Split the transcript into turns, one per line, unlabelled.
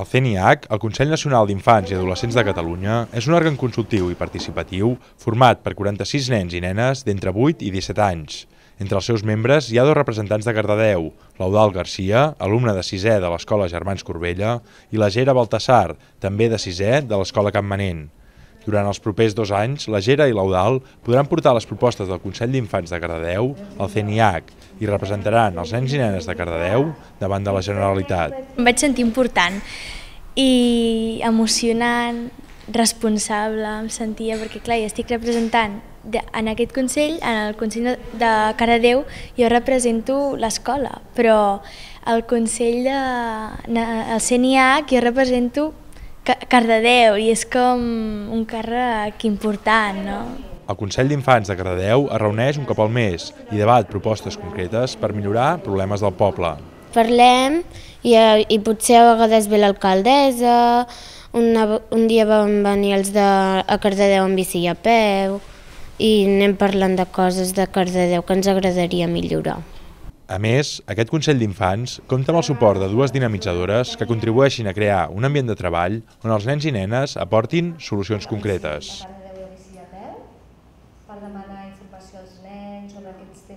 El CNIH, el Consell Nacional d'Infants i Adolescents de Catalunya, és un òrgan consultiu i participatiu format per 46 nens i nenes d'entre 8 i 17 anys. Entre els seus membres hi ha dos representants de Cardedeu, l'Eudal Garcia, alumne de 6è de l'Escola Germans Corbella, i la Gera Baltasar, també de 6è de l'Escola Campmanent. Durant els propers dos anys, la Gera i l'Eudal podran portar les propostes del Consell d'Infants de Cardedeu al CNIAC i representaran els nens i nenes de Cardedeu davant de la Generalitat.
Em vaig sentir important i emocionant, responsable em sentia, perquè clar, ja estic representant en aquest Consell, en el Consell de Cardedeu, jo represento l'escola, però el Consell de... el CNIAC jo represento Cardedeu i és com un càrrec important, no?
El Consell d'Infants de Cardedeu es reuneix un cop al mes i debat propostes concretes per millorar problemes del poble.
Parlem i, i potser a vegades ve l'alcaldessa, un, un dia van venir els de a Cardedeu amb bici i a peu i anem parlant de coses de Cardedeu que ens agradaria millorar.
A més, aquest Consell d'Infants compta amb el suport de dues dinamitzadores que contribueixin a crear un ambient de treball on els nens i nenes aportin solucions
concretes.